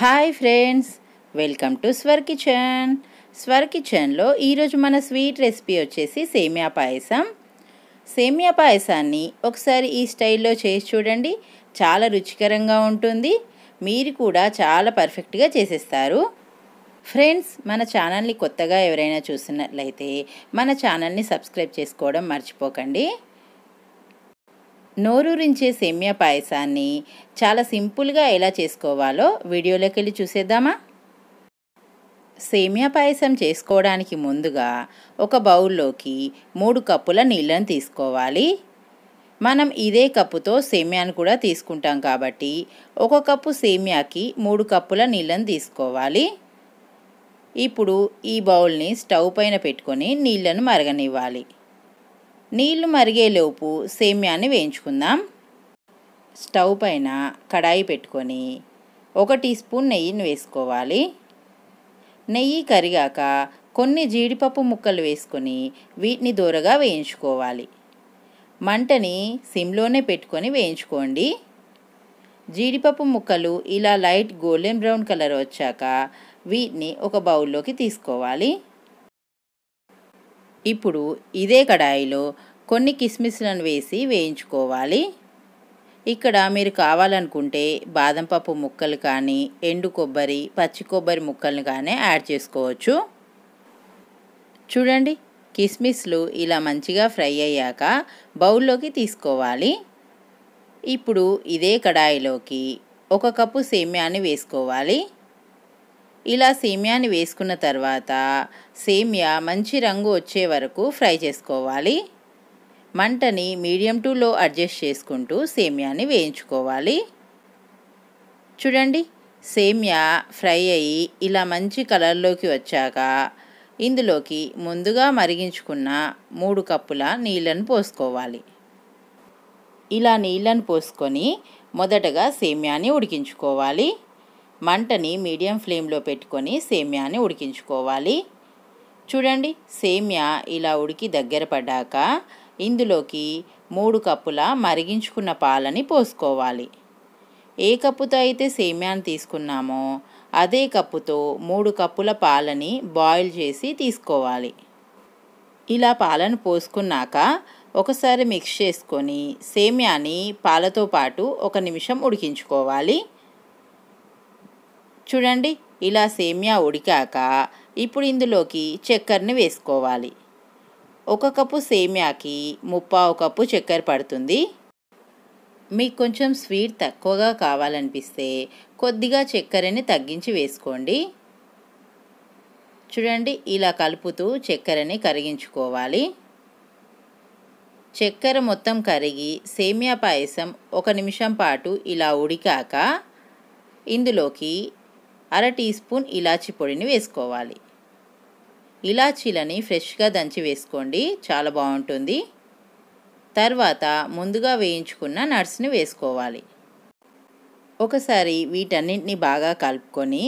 hi friends welcome to Swar kitchen Swar కిచెన్లో ఈరోజు మన స్వీట్ రెసిపీ వచ్చేసి సేమియా పాయసం సేమియా పాయసాన్ని ఒకసారి ఈ స్టైల్లో చేసి చూడండి చాలా రుచికరంగా ఉంటుంది మీరు కూడా చాలా పర్ఫెక్ట్గా చేసేస్తారు ఫ్రెండ్స్ మన ఛానల్ని కొత్తగా ఎవరైనా చూసినట్లయితే మన ఛానల్ని సబ్స్క్రైబ్ చేసుకోవడం మర్చిపోకండి నోరూరించే సేమ్యా పాయసాన్ని చాలా సింపుల్గా ఎలా చేసుకోవాలో వీడియోలోకి వెళ్ళి చూసేద్దామా సేమ్యా పాయసం చేసుకోవడానికి ముందుగా ఒక బౌల్లోకి మూడు కప్పుల నీళ్ళను తీసుకోవాలి మనం ఇదే కప్పుతో సేమ్యాను కూడా తీసుకుంటాం కాబట్టి ఒక కప్పు సేమ్యాకి మూడు కప్పుల నీళ్ళను తీసుకోవాలి ఇప్పుడు ఈ బౌల్ని స్టవ్ పైన పెట్టుకొని నీళ్ళను మరగనివ్వాలి నీళ్లు మరిగేలోపు సేమ్యాన్ని వేయించుకుందాం స్టవ్ పైన కడాయి పెట్టుకొని ఒక టీ స్పూన్ నెయ్యిని వేసుకోవాలి నెయ్యి కరిగాక కొన్ని జీడిపప్పు ముక్కలు వేసుకొని వీటిని దూరగా వేయించుకోవాలి మంటని సిమ్లోనే పెట్టుకొని వేయించుకోండి జీడిపప్పు ముక్కలు ఇలా లైట్ గోల్డెన్ బ్రౌన్ కలర్ వచ్చాక వీటిని ఒక బౌల్లోకి తీసుకోవాలి ఇప్పుడు ఇదే కడాయిలో కొన్ని కిస్మిస్లను వేసి వేయించుకోవాలి ఇక్కడ మీరు కావాలనుకుంటే బాదం పప్పు ముక్కలు కానీ ఎండు కొబ్బరి పచ్చి కొబ్బరి ముక్కలను కానీ యాడ్ చేసుకోవచ్చు చూడండి కిస్మిస్లు ఇలా మంచిగా ఫ్రై అయ్యాక బౌల్లోకి తీసుకోవాలి ఇప్పుడు ఇదే కడాయిలోకి ఒక కప్పు సేమ్యాన్ని వేసుకోవాలి ఇలా సేమియాని వేసుకున్న తర్వాత సేమియా మంచి రంగు వచ్చే వరకు ఫ్రై చేసుకోవాలి మంటని మీడియం టు లో అడ్జస్ట్ చేసుకుంటూ సేమియాని వేయించుకోవాలి చూడండి సేమియా ఫ్రై అయ్యి ఇలా మంచి కలర్లోకి వచ్చాక ఇందులోకి ముందుగా మరిగించుకున్న మూడు కప్పుల నీళ్ళను పోసుకోవాలి ఇలా నీళ్ళను పోసుకొని మొదటగా సేమ్యాని ఉడికించుకోవాలి మంటని మీడియం ఫ్లేమ్లో పెట్టుకొని సేమ్యాని ఉడికించుకోవాలి చూడండి సేమ్యా ఇలా ఉడికి దగ్గర పడ్డాక ఇందులోకి మూడు కప్పుల మరిగించుకున్న పాలని పోసుకోవాలి ఏ కప్పుతో అయితే సేమ్యాని తీసుకున్నామో అదే కప్పుతో మూడు కప్పుల పాలని బాయిల్ చేసి తీసుకోవాలి ఇలా పాలను పోసుకున్నాక ఒకసారి మిక్స్ చేసుకొని సేమ్యాని పాలతో పాటు ఒక నిమిషం ఉడికించుకోవాలి చూడండి ఇలా సేమియా ఉడికాక ఇప్పుడు ఇందులోకి చక్కెరని వేసుకోవాలి ఒక కప్పు సేమ్యాకి ముప్పావు కప్పు చక్కెర పడుతుంది మీకు కొంచెం స్వీట్ తక్కువగా కావాలనిపిస్తే కొద్దిగా చక్కెరని తగ్గించి వేసుకోండి చూడండి ఇలా కలుపుతూ చక్కెరని కరిగించుకోవాలి చక్కెర మొత్తం కరిగి సేమియా పాయసం ఒక నిమిషం పాటు ఇలా ఉడికాక ఇందులోకి అర టీ స్పూన్ ఇలాచీ పొడిని వేసుకోవాలి ఇలాచీలని ఫ్రెష్గా దంచి వేసుకోండి చాలా బాగుంటుంది తర్వాత ముందుగా వేయించుకున్న నట్స్ని వేసుకోవాలి ఒకసారి వీటన్నింటినీ బాగా కలుపుకొని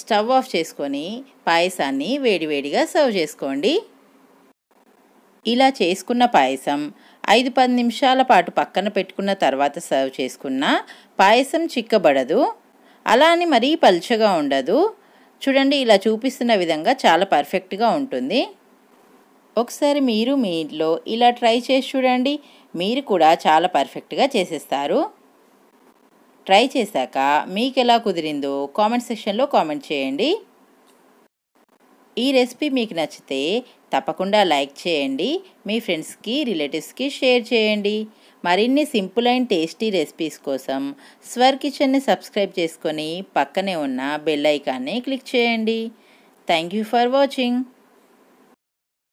స్టవ్ ఆఫ్ చేసుకొని పాయసాన్ని వేడివేడిగా సర్వ్ చేసుకోండి ఇలా చేసుకున్న పాయసం ఐదు పది నిమిషాల పాటు పక్కన పెట్టుకున్న తర్వాత సర్వ్ చేసుకున్న పాయసం చిక్కబడదు అలా అని మరీ పలుచగా ఉండదు చూడండి ఇలా చూపిస్తున్న విధంగా చాలా పర్ఫెక్ట్గా ఉంటుంది ఒకసారి మీరు మీ ఇంట్లో ఇలా ట్రై చేసి చూడండి మీరు కూడా చాలా పర్ఫెక్ట్గా చేసేస్తారు ట్రై చేశాక మీకు ఎలా కుదిరిందో కామెంట్ సెక్షన్లో కామెంట్ చేయండి ఈ రెసిపీ మీకు నచ్చితే తప్పకుండా లైక్ చేయండి మీ ఫ్రెండ్స్కి రిలేటివ్స్కి షేర్ చేయండి మరిన్ని సింపుల్ అండ్ టేస్టీ రెసిపీస్ కోసం స్వర్ కిచెన్ని సబ్స్క్రైబ్ చేసుకొని పక్కనే ఉన్న బెల్ ఐకాన్ని క్లిక్ చేయండి థ్యాంక్ యూ ఫర్ వాచింగ్